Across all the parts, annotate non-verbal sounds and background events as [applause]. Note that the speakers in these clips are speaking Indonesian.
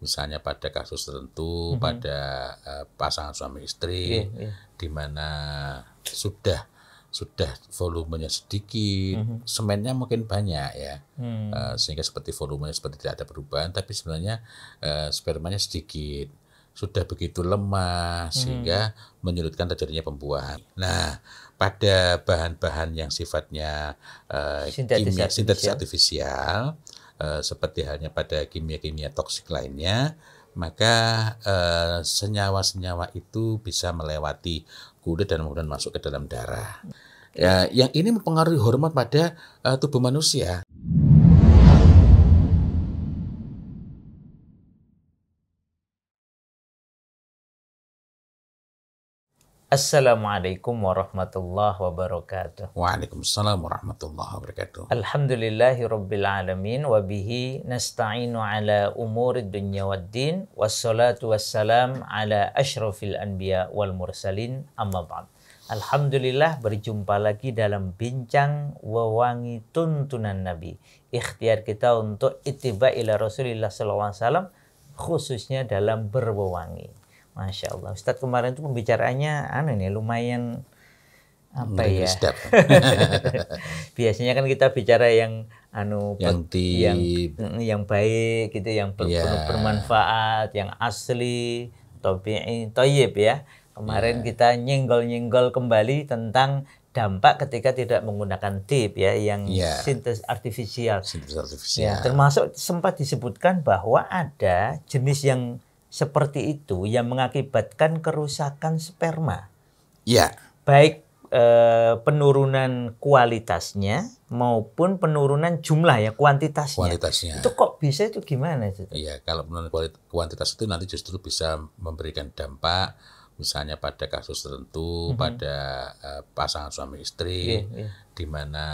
misalnya pada kasus tertentu mm-hmm. pada uh, pasangan suami istri yeah, yeah. di mana sudah sudah volumenya sedikit mm-hmm. semennya mungkin banyak ya mm. uh, sehingga seperti volumenya seperti tidak ada perubahan tapi sebenarnya uh, spermanya sedikit sudah begitu lemah hmm. sehingga menyulitkan terjadinya pembuahan. Nah, pada bahan-bahan yang sifatnya uh, kimia ya, sintetis artifisial, artifisial eh, seperti halnya pada kimia-kimia toksik lainnya, maka eh, senyawa-senyawa itu bisa melewati kulit dan kemudian masuk ke dalam darah. Iya. Ya, yang ini mempengaruhi hormon pada uh, tubuh manusia. Assalamualaikum warahmatullahi wabarakatuh. Waalaikumsalam warahmatullahi wabarakatuh. Alhamdulillahi rabbil alamin wa bihi nasta'inu ala umuri dunya waddin wassalatu wassalam ala asyrafil anbiya wal mursalin amma ba'd. Alhamdulillah berjumpa lagi dalam bincang wewangi tuntunan Nabi. Ikhtiar kita untuk ittiba ila Rasulillah SAW khususnya dalam berwewangi. Masya Allah. Ustadz kemarin itu pembicaraannya aneh nih, lumayan apa ya? [laughs] Biasanya kan kita bicara yang anu yang di, yang, mm, yang baik gitu, yang ber, yeah. Iya. bermanfaat, yang asli, topi toyib ya. Kemarin yeah. kita nyenggol-nyenggol kembali tentang dampak ketika tidak menggunakan tip ya yang yeah. sintes artifisial. Sintes artifisial. Ya, termasuk sempat disebutkan bahwa ada jenis yang seperti itu yang mengakibatkan kerusakan sperma. Ya. Baik eh, penurunan kualitasnya maupun penurunan jumlah ya kuantitasnya. Kuantitasnya. Itu kok bisa itu gimana itu? Iya, kalau penurunan kuantitas itu nanti justru bisa memberikan dampak misalnya pada kasus tertentu mm -hmm. pada uh, pasangan suami istri yeah, yeah. di mana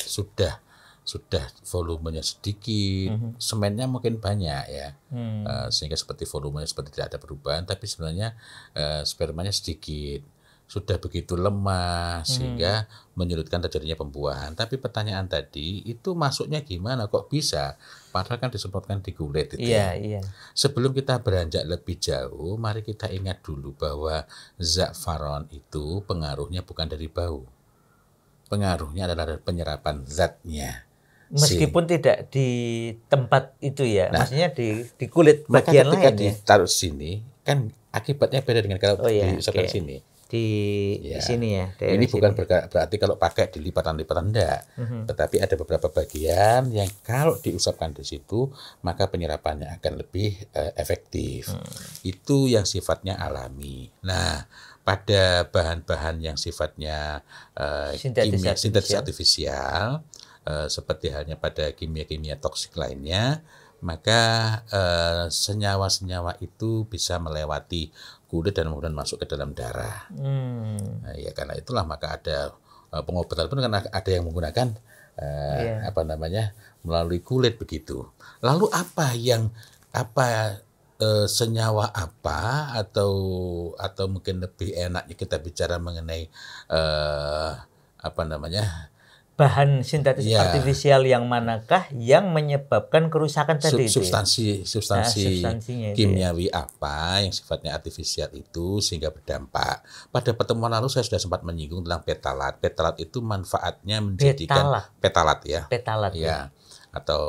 sudah sudah volumenya sedikit, mm -hmm. semennya mungkin banyak ya, mm. uh, sehingga seperti volumenya seperti tidak ada perubahan, tapi sebenarnya uh, spermanya sedikit, sudah begitu lemah mm. sehingga menyulitkan terjadinya pembuahan. Tapi pertanyaan tadi itu masuknya gimana kok bisa? Padahal kan disemprotkan di kulit itu. Iya, ya. iya. Sebelum kita beranjak lebih jauh, mari kita ingat dulu bahwa zafaron itu pengaruhnya bukan dari bau. Pengaruhnya adalah penyerapan zatnya Meskipun si. tidak di tempat itu ya, nah, maksudnya di di kulit bagian lain. Maka ya. Ketika ditaruh ya? sini, kan akibatnya beda dengan kalau oh, iya, di sebelah okay. sini. Di ya. sini ya. Ini sini. bukan berarti kalau pakai di lipatan-lipatan enggak, mm-hmm. tetapi ada beberapa bagian yang kalau diusapkan di situ, maka penyerapannya akan lebih uh, efektif. Mm. Itu yang sifatnya alami. Nah, pada bahan-bahan yang sifatnya uh, sintetis kimia sintetis artifisial Eh, seperti halnya pada kimia-kimia toksik lainnya, maka eh, senyawa-senyawa itu bisa melewati kulit dan kemudian masuk ke dalam darah. Hmm. Nah, ya karena itulah maka ada eh, pengobatan pun karena ada yang menggunakan yeah. Iya. apa namanya melalui kulit begitu. Lalu apa yang apa senyawa apa atau atau mungkin lebih enaknya kita bicara mengenai apa namanya bahan sintetis yeah. artifisial yang manakah yang menyebabkan kerusakan tadi Sub, substansi, itu? Ya? Substansi nah, ya. kimiawi itu. apa yang sifatnya artifisial itu sehingga berdampak. Pada pertemuan lalu saya sudah sempat menyinggung tentang petalat. Petalat itu manfaatnya menjadikan petalat, petalat ya. Petalat ya. ya. Atau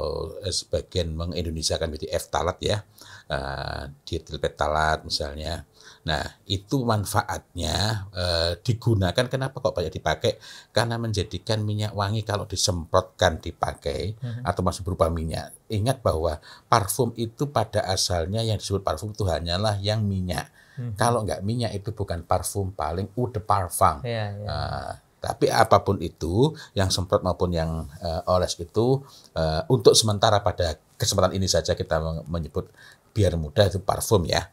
eh, sebagian mengindonesiakan menjadi eftalat ya. Uh, eh, dietil petalat misalnya Nah, itu manfaatnya e, digunakan kenapa kok banyak dipakai? Karena menjadikan minyak wangi kalau disemprotkan dipakai hmm. atau masih berupa minyak. Ingat bahwa parfum itu pada asalnya yang disebut parfum itu hanyalah yang minyak. Hmm. Kalau nggak minyak itu bukan parfum paling eau parfum. Yeah, yeah. E, tapi apapun itu, yang semprot maupun yang e, oles itu e, untuk sementara pada kesempatan ini saja kita menyebut biar mudah itu parfum ya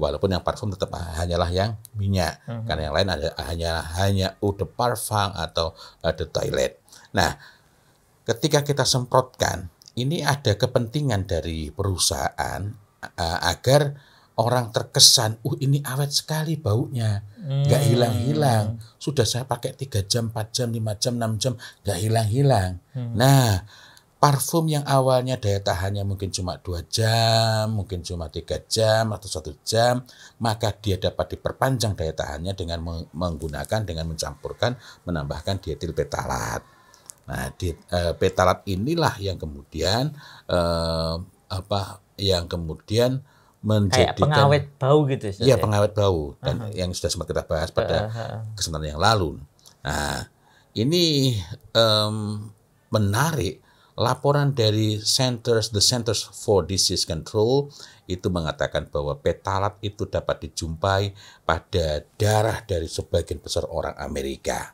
walaupun yang parfum tetap hanyalah yang minyak mm-hmm. karena yang lain ada hanya hanya eau de parfum atau uh, eh, the toilet. Nah, ketika kita semprotkan, ini ada kepentingan dari perusahaan uh, agar orang terkesan, uh ini awet sekali baunya, hmm. nggak hmm. hilang-hilang. Sudah saya pakai tiga jam, 4 jam, 5 jam, 6 jam, nggak hilang-hilang. Hmm. Nah, parfum yang awalnya daya tahannya mungkin cuma dua jam, mungkin cuma tiga jam atau satu jam, maka dia dapat diperpanjang daya tahannya dengan menggunakan, dengan mencampurkan, menambahkan dietil petalat. Nah, di, e, eh, petalat inilah yang kemudian e, apa yang kemudian menjadi Kayak pengawet bau gitu. Ya, iya, ya? pengawet bau dan uh -huh. yang sudah sempat kita bahas pada uh -huh. kesempatan yang lalu. Nah, ini um, menarik laporan dari Centers, the Centers for Disease Control itu mengatakan bahwa petalat itu dapat dijumpai pada darah dari sebagian besar orang Amerika.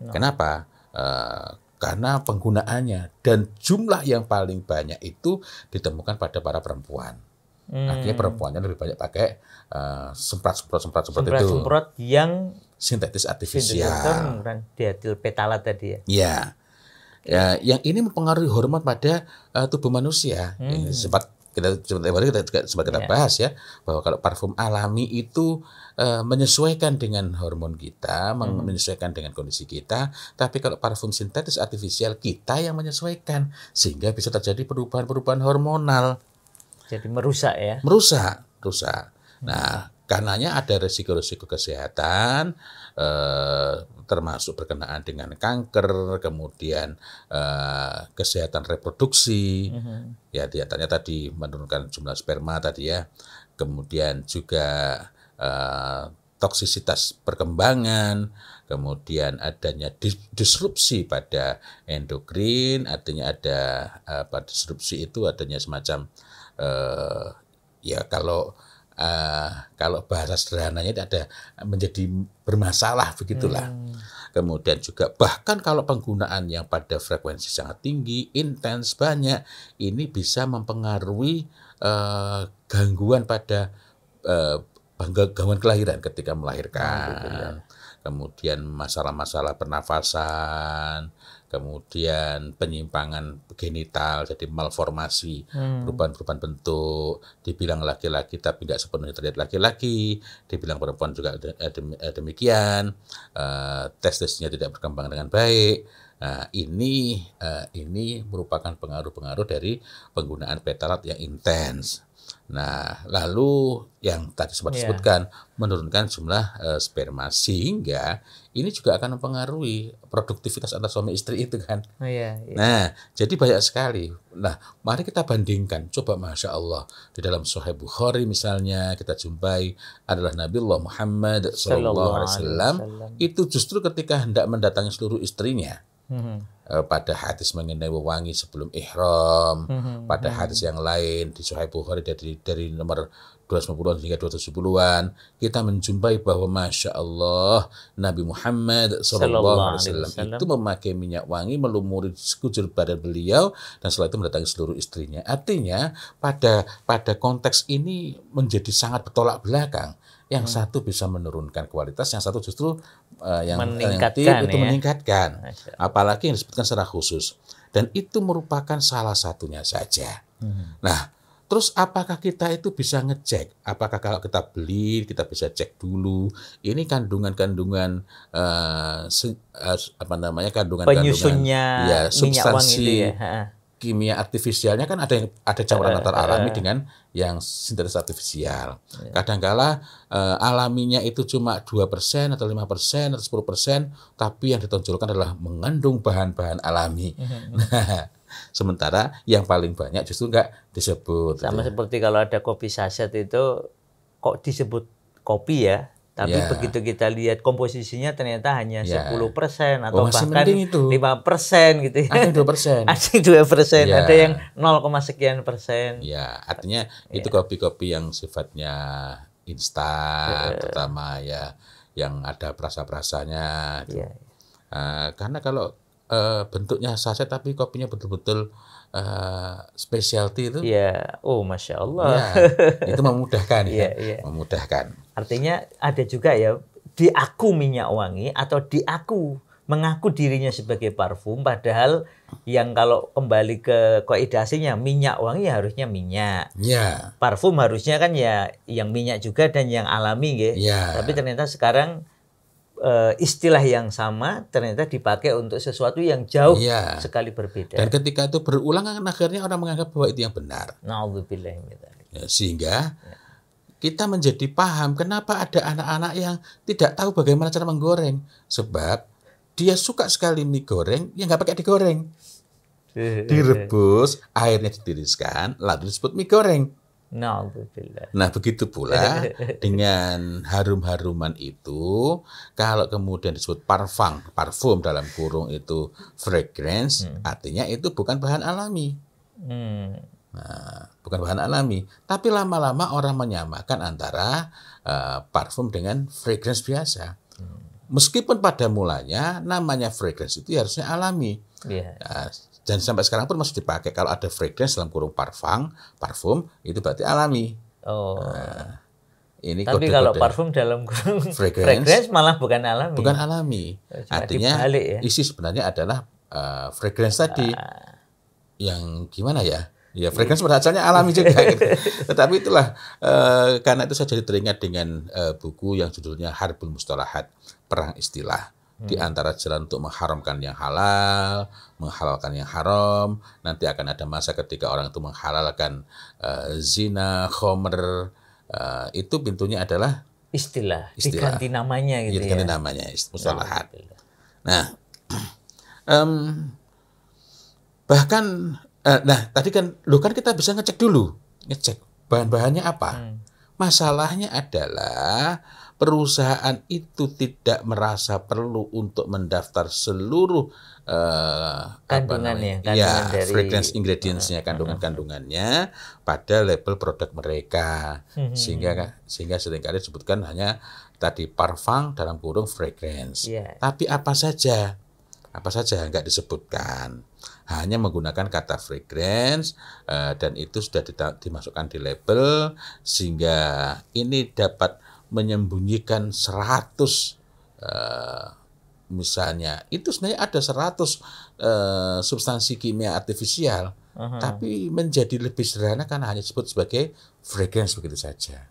No. Ya. Kenapa? Uh, karena penggunaannya dan jumlah yang paling banyak itu ditemukan pada para perempuan. Hmm. Artinya perempuannya lebih banyak pakai eh, semprot semprot semprot semprot itu. Semprot yang sintetis artifisial. Sintetis kan, diatil petalat tadi ya. Iya. Ya, yang ini mempengaruhi hormon pada uh, tubuh manusia. Hmm. Ini sempat kita sempat kita juga sempat kita yeah. bahas ya bahwa kalau parfum alami itu uh, menyesuaikan dengan hormon kita, hmm. menyesuaikan dengan kondisi kita, tapi kalau parfum sintetis artifisial kita yang menyesuaikan sehingga bisa terjadi perubahan-perubahan hormonal. Jadi merusak ya. Merusak, rusak. Hmm. Nah, Karenanya ada risiko-risiko kesehatan, eh, termasuk berkenaan dengan kanker, kemudian eh, kesehatan reproduksi, mm-hmm. ya diantaranya tadi menurunkan jumlah sperma tadi ya, kemudian juga eh, toksisitas perkembangan, kemudian adanya disrupsi pada endokrin, artinya ada eh, apa disrupsi itu adanya semacam eh, ya kalau uh, kalau bahasa sederhananya ada menjadi bermasalah begitulah. Hmm. Kemudian juga bahkan kalau penggunaan yang pada frekuensi sangat tinggi, intens banyak, ini bisa mempengaruhi uh, gangguan pada uh, gangguan kelahiran ketika melahirkan. Hmm. Kemudian masalah-masalah pernafasan, kemudian penyimpangan genital jadi malformasi perubahan hmm. perubahan-perubahan bentuk dibilang laki-laki tapi tidak sepenuhnya terlihat laki-laki dibilang perempuan juga eh, eh, demikian uh, eh, testisnya tidak berkembang dengan baik Nah, ini uh, ini merupakan pengaruh-pengaruh dari penggunaan petalat yang intens. Nah, lalu yang tadi sempat yeah. disebutkan menurunkan jumlah uh, sperma sehingga ini juga akan mempengaruhi produktivitas antara suami istri itu kan. Oh, iya, iya. Nah, jadi banyak sekali. Nah, mari kita bandingkan. Coba masya Allah di dalam Sahih Bukhari misalnya kita jumpai adalah Nabi Allah Muhammad SAW, itu justru ketika hendak mendatangi seluruh istrinya hmm. pada hadis mengenai wewangi sebelum ihram, hmm. pada hmm. hadis yang lain di Sahih Bukhari dari dari nomor 250 hingga 270-an, kita menjumpai bahwa masya Allah Nabi Muhammad Shallallahu Alaihi Wasallam itu memakai minyak wangi melumuri sekujur badan beliau dan setelah itu mendatangi seluruh istrinya. Artinya pada pada konteks ini menjadi sangat bertolak belakang. Yang hmm. satu bisa menurunkan kualitas, yang satu justru uh, yang meningkatkan itu ya? meningkatkan. Apalagi yang disebutkan secara khusus. Dan itu merupakan salah satunya saja. Hmm. Nah, Terus apakah kita itu bisa ngecek? Apakah kalau kita beli kita bisa cek dulu ini kandungan-kandungan uh, apa namanya kandungan-kandungan penyusunnya iya, ya substansi ya kimia artifisialnya kan ada yang ada campuran antara alami dengan yang sintetis artifisial. Iya. Kadangkala uh, eh, alaminya itu cuma dua persen atau lima persen atau persen, tapi yang ditonjolkan adalah mengandung bahan-bahan alami. Mhm. [laughs] Nah, sementara yang paling banyak justru enggak disebut. Sama ya. seperti kalau ada kopi saset itu kok disebut kopi ya, tapi yeah. begitu kita lihat komposisinya ternyata hanya yeah. Ya. 10% atau oh, bahkan itu. 5% gitu ya. Ada 2%. [laughs] ada 2%, persen, yeah. ada yang 0, sekian persen. Ya, yeah. artinya yeah. itu kopi-kopi yang sifatnya instan yeah. terutama ya yang ada perasa-perasanya. Yeah. Ya, ya. Uh, karena kalau uh, bentuknya saset tapi kopinya betul-betul uh, specialty itu. Ya Yeah. Oh, masya Allah. Ya, itu [laughs] memudahkan ya, yeah, yeah. memudahkan. Artinya ada juga ya diaku minyak wangi atau diaku mengaku dirinya sebagai parfum padahal yang kalau kembali ke koidasinya minyak wangi ya harusnya minyak. Yeah. Parfum harusnya kan ya yang minyak juga dan yang alami gitu. Yeah. Tapi ternyata sekarang eh, istilah yang sama ternyata dipakai untuk sesuatu yang jauh iya. sekali berbeda. Dan ketika itu berulang kan akhirnya orang menganggap bahwa itu yang benar. Nah, ya, Sehingga ya kita menjadi paham kenapa ada anak-anak yang tidak tahu bagaimana cara menggoreng. Sebab dia suka sekali mie goreng yang nggak pakai digoreng. Direbus, airnya ditiriskan, lalu disebut mie goreng. Nah, begitu pula [laughs] dengan harum-haruman itu, kalau kemudian disebut parfum, parfum dalam kurung itu fragrance, hmm. artinya itu bukan bahan alami. Hmm Nah, bukan bahan alami, tapi lama-lama orang menyamakan antara uh, parfum dengan fragrance biasa. Hmm. Meskipun pada mulanya namanya fragrance itu ya harusnya alami. Yeah. Nah, dan sampai sekarang pun masih dipakai kalau ada fragrance dalam kurung parfum, parfum itu berarti alami. Oh. Nah, ini Tapi kode -kode. kalau parfum dalam kurung [laughs] fragrance, fragrance malah bukan alami. Bukan alami. Oh, cuma Artinya ya? isi sebenarnya adalah uh, fragrance tadi. Ah. Yang gimana ya? Ya, frekuensi pada alami juga. gitu. [laughs] Tetapi itulah e, karena itu saya jadi teringat dengan e, buku yang judulnya Harbul Mustalahat, Perang Istilah. Hmm. Di antara jalan untuk mengharamkan yang halal, menghalalkan yang haram, nanti akan ada masa ketika orang itu menghalalkan e, zina, khomer, e, itu pintunya adalah istilah, istilah. diganti namanya gitu iya, ya. Diganti namanya, mustalahat. Ya, nah, um, [clears throat] bahkan Uh, nah, tadi kan lo kan kita bisa ngecek dulu, ngecek bahan-bahannya apa. Hmm. Masalahnya adalah perusahaan itu tidak merasa perlu untuk mendaftar seluruh uh, kandungannya, kandungan ya, dari fragrance ingredientsnya, hmm, hmm, kandungan-kandungannya pada label produk mereka, hmm, sehingga kan, sehingga seringkali disebutkan hanya tadi parfum dalam kurung fragrance. Yeah. Tapi apa saja, apa saja nggak disebutkan hanya menggunakan kata fragrance uh, dan itu sudah dimasukkan di label sehingga ini dapat menyembunyikan 100 uh, eh, misalnya itu sebenarnya ada 100 uh, eh, substansi kimia artifisial uh-huh. tapi menjadi lebih sederhana karena hanya disebut sebagai fragrance begitu saja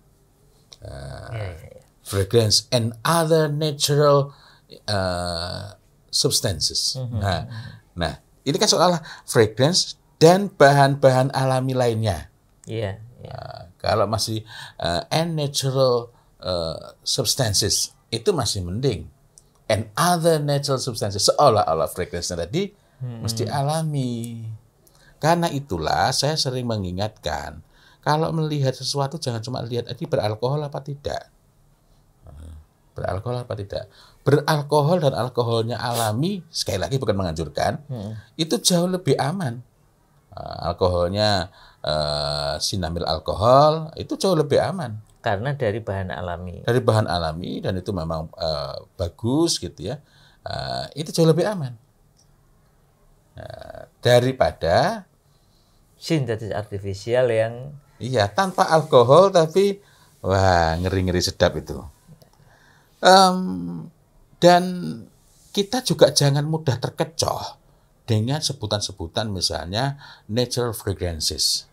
uh, fragrance and other natural uh, substances uh-huh. nah nah ini kan soal fragrance dan bahan-bahan alami lainnya. Iya. Yeah, iya. yeah. uh, kalau masih uh, and natural uh, substances itu masih mending. And other natural substances seolah-olah fragrance tadi hmm. mesti alami. Karena itulah saya sering mengingatkan kalau melihat sesuatu jangan cuma lihat ini beralkohol apa tidak. Nah, beralkohol apa tidak beralkohol dan alkoholnya alami sekali lagi bukan menganjurkan hmm. itu jauh lebih aman eh, alkoholnya uh, sinamil alkohol itu jauh lebih aman karena dari bahan alami dari bahan alami dan itu memang uh, bagus gitu ya uh, itu jauh lebih aman uh, daripada sintetis artifisial yang iya tanpa alkohol tapi wah ngeri ngeri sedap itu um, dan kita juga jangan mudah terkecoh dengan sebutan-sebutan misalnya natural fragrances.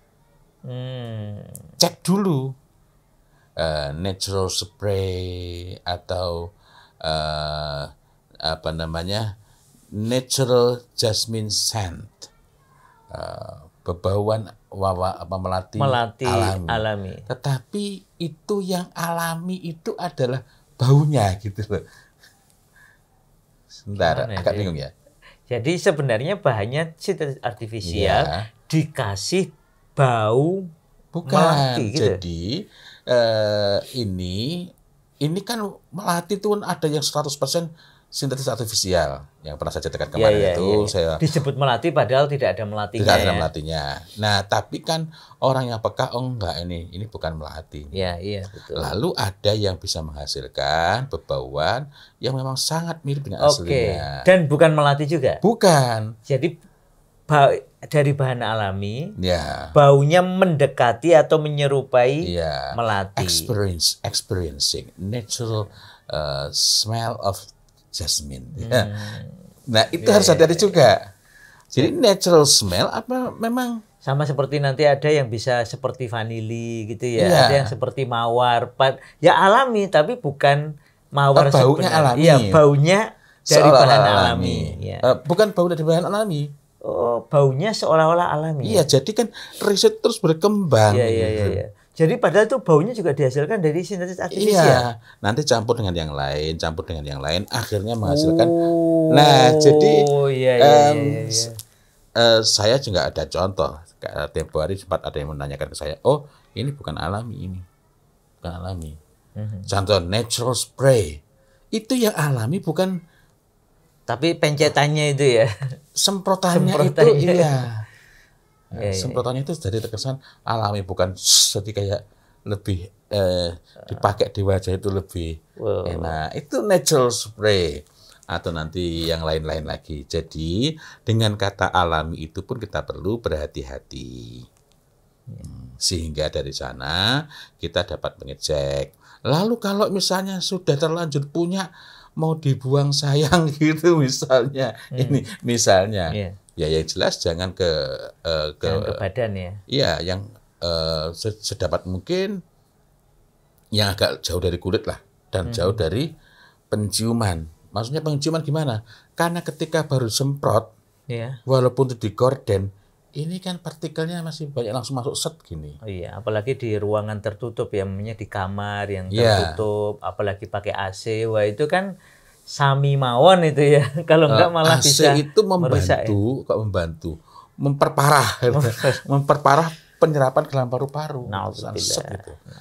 Hmm. Cek dulu uh, natural spray atau uh, apa namanya natural jasmine scent. Uh, bebauan wawa apa melati, melati alami. alami. Tetapi itu yang alami itu adalah baunya gitu loh. Sebentar, Gimana agak ya? bingung ya. Jadi sebenarnya bahannya citrus artifisial ya. dikasih bau bukan melati, gitu. Jadi eh, ini ini kan melati tuh kan ada yang 100% sintetis artifisial yang pernah saya ceritakan iya, kemarin yeah, yeah, itu yeah. Iya. saya disebut melatih padahal tidak ada melatihnya. tidak ada melatihnya nah tapi kan orang yang peka oh enggak ini ini bukan melatih. ya iya betul lalu ada yang bisa menghasilkan bebauan yang memang sangat mirip dengan okay. aslinya dan bukan melatih juga bukan jadi bau dari bahan alami ya. baunya mendekati atau menyerupai ya. melati experience experiencing natural uh, smell of jasmine. Hmm. Ya. Nah itu yeah, harus iya, hati-hati yeah, juga. Iya. Jadi iya. natural smell apa memang sama seperti nanti ada yang bisa seperti vanili gitu ya, yeah. ada yang seperti mawar, ya alami tapi bukan mawar oh, baunya sebenarnya. alami. ya baunya dari seolah bahan alami. alami. Ya. bukan bau dari bahan alami. Oh, baunya seolah-olah alami. Iya, jadi kan riset terus berkembang. Iya, iya, iya. Jadi padahal itu baunya juga dihasilkan dari sintesis artifisial. Iya. Ya? Nanti campur dengan yang lain, campur dengan yang lain, akhirnya menghasilkan. Nah, oh, nah, jadi iya, iya, um, iya, iya. Uh, saya juga ada contoh. Tempo hari sempat ada yang menanyakan ke saya, oh ini bukan alami ini, bukan alami. Mm-hmm. Contoh natural spray itu yang alami bukan. Tapi pencetannya itu ya. Semprotannya, semprotannya. itu iya. Yeah, iya. Semprotannya itu jadi terkesan alami bukan jadi kayak lebih eh, dipakai di wajah itu lebih wow. enak. Itu natural spray atau nanti yang lain-lain lagi. Jadi dengan kata alami itu pun kita perlu berhati-hati. Iya. Hmm, sehingga dari sana kita dapat mengecek. Lalu kalau misalnya sudah terlanjur punya mau dibuang sayang [laughs] gitu misalnya. Hmm. Ini misalnya. Yeah ya yang jelas jangan ke uh, ke, jangan ke badan ya. Iya, yang uh, sedapat mungkin yang agak jauh dari kulit lah dan hmm. jauh dari penciuman. Maksudnya penciuman gimana? Karena ketika baru semprot, yeah. walaupun itu di gorden, ini kan partikelnya masih banyak langsung masuk set gini. Oh iya, apalagi di ruangan tertutup ya, di kamar yang iya. tertutup, yeah. apalagi pakai AC, wah itu kan sami mawon itu ya. [laughs] Kalau eh, enggak malah AC bisa itu membantu, ya? kok membantu memperparah gitu. [laughs] memperparah penyerapan ke dalam paru-paru. gitu.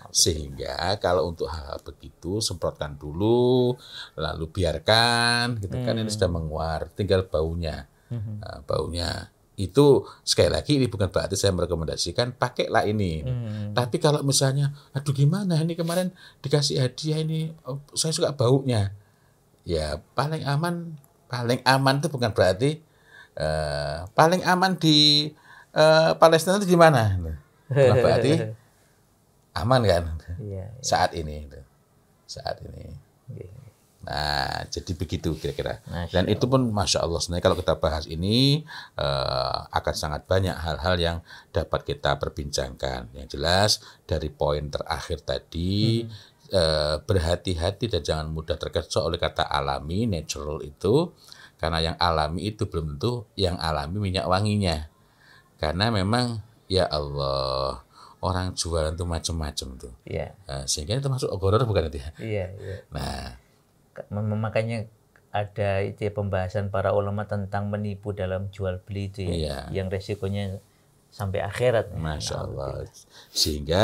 Sehingga kalau untuk hal, hal begitu semprotkan dulu lalu biarkan gitu kan ini hmm. sudah menguar, tinggal baunya. Hmm. Uh, baunya itu sekali lagi ini bukan berarti saya merekomendasikan pakailah ini. Hmm. Tapi kalau misalnya aduh gimana ini kemarin dikasih hadiah ini oh, saya suka baunya ya paling aman paling aman itu bukan berarti uh, paling aman di uh, Palestina itu gimana? Bukan nah, berarti [laughs] aman kan ya, ya. saat ini, saat ini. Nah, jadi begitu kira-kira. Dan itu pun masya Allah sebenarnya kalau kita bahas ini uh, akan sangat banyak hal-hal yang dapat kita perbincangkan. Yang jelas dari poin terakhir tadi. Hmm Eh, berhati-hati dan jangan mudah terkecoh oleh kata alami, natural itu. Karena yang alami itu belum tentu yang alami minyak wanginya. Karena memang ya Allah orang jualan tuh macam-macam tuh. Iya. Nah, sehingga itu masuk goror bukan nanti ya? Iya, iya. Nah, makanya ada itu ya, pembahasan para ulama tentang menipu dalam jual beli itu ya, iya. yang resikonya sampai akhirat. Masya ya, Allah. Sehingga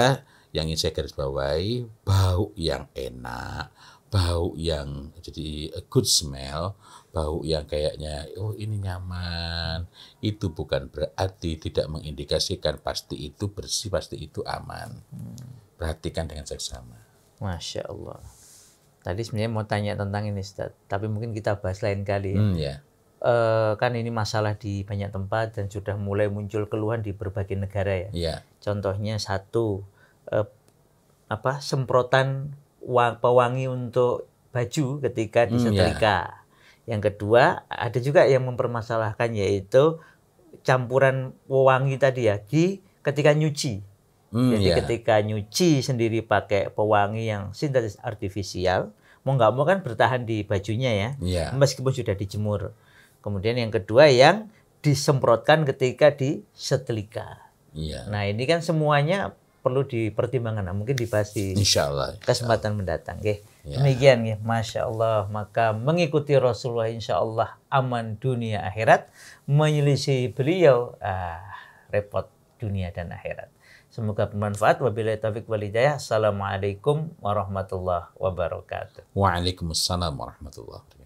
yang ingin saya garis bawahi bau yang enak bau yang jadi a eh, good smell bau yang kayaknya oh ini nyaman itu bukan berarti tidak mengindikasikan pasti itu bersih pasti itu aman hmm. perhatikan dengan seksama masya allah tadi sebenarnya mau tanya tentang ini Ustaz, tapi mungkin kita bahas lain kali ya. Hmm, yeah. Ya. e, kan ini masalah di banyak tempat dan sudah mulai muncul keluhan di berbagai negara ya. Yeah. Contohnya satu eh, apa semprotan pewangi untuk baju ketika hmm, disetrika. Hmm, ya. yeah. Yang kedua ada juga yang mempermasalahkan yaitu campuran pewangi tadi ya di ketika nyuci. Hmm, Jadi yeah. ketika nyuci sendiri pakai pewangi yang sintetis artifisial, mau nggak mau kan bertahan di bajunya ya, yeah. meskipun sudah dijemur. Kemudian yang kedua yang disemprotkan ketika disetrika. Yeah. Nah ini kan semuanya perlu dipertimbangkan. Nah, mungkin dibahas di Allah, kesempatan Allah. mendatang. Okay. Ya. Demikian ya, Masya Allah. Maka mengikuti Rasulullah insya Allah aman dunia akhirat. Menyelisih beliau ah, repot dunia dan akhirat. Semoga bermanfaat. Wabillahi taufik walidayah. Assalamualaikum warahmatullahi wabarakatuh. Waalaikumsalam warahmatullahi wabarakatuh.